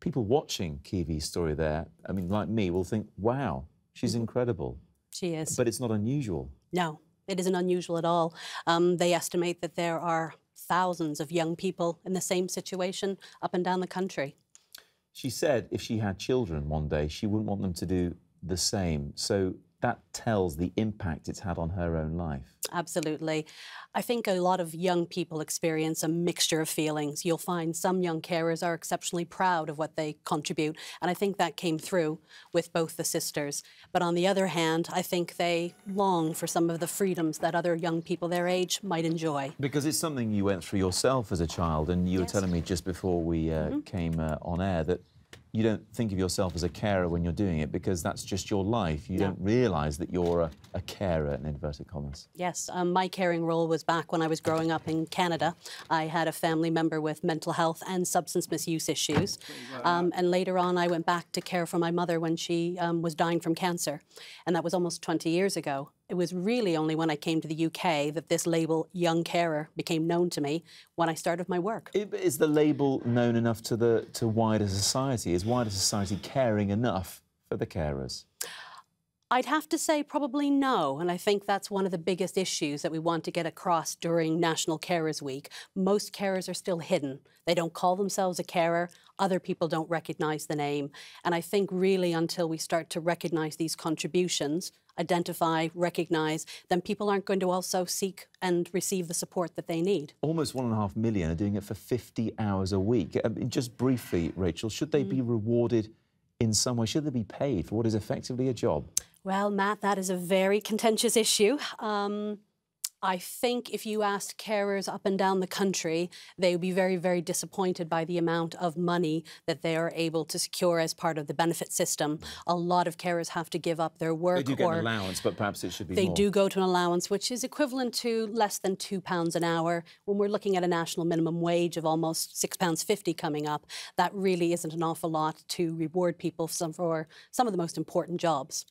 people watching Kiwi's story there, I mean, like me, will think, wow, she's mm-hmm. incredible. She is. But it's not unusual. No, it isn't unusual at all. Um, they estimate that there are thousands of young people in the same situation up and down the country. She said if she had children one day, she wouldn't want them to do the same. So that tells the impact it's had on her own life. Absolutely. I think a lot of young people experience a mixture of feelings. You'll find some young carers are exceptionally proud of what they contribute, and I think that came through with both the sisters. But on the other hand, I think they long for some of the freedoms that other young people their age might enjoy. Because it's something you went through yourself as a child, and you yes. were telling me just before we uh, mm -hmm. came uh, on air that you don't think of yourself as a carer when you're doing it because that's just your life. You no. don't realise that you're a, a, carer, in inverted commas. Yes, um, my caring role was back when I was growing up in Canada. I had a family member with mental health and substance misuse issues. Um, and later on, I went back to care for my mother when she um, was dying from cancer. And that was almost 20 years ago. It was really only when I came to the UK that this label, young carer, became known to me when I started my work. Is the label known enough to the to wider society? Is wider society caring enough for the carers? I'd have to say probably no. And I think that's one of the biggest issues that we want to get across during National Carers Week. Most carers are still hidden. They don't call themselves a carer. Other people don't recognize the name. And I think really until we start to recognize these contributions, identify, recognize, then people aren't going to also seek and receive the support that they need. Almost one and a half million are doing it for 50 hours a week. Um, just briefly, Rachel, should they mm. be rewarded in some way? Should they be paid for what is effectively a job? Well, Matt, that is a very contentious issue. Um, I think if you asked carers up and down the country, they would be very, very disappointed by the amount of money that they are able to secure as part of the benefit system. A lot of carers have to give up their work. They do get an allowance, but perhaps it should be They more. do go to an allowance, which is equivalent to less than £2 an hour. When we're looking at a national minimum wage of almost £6.50 coming up, that really isn't an awful lot to reward people for some, for some of the most important jobs.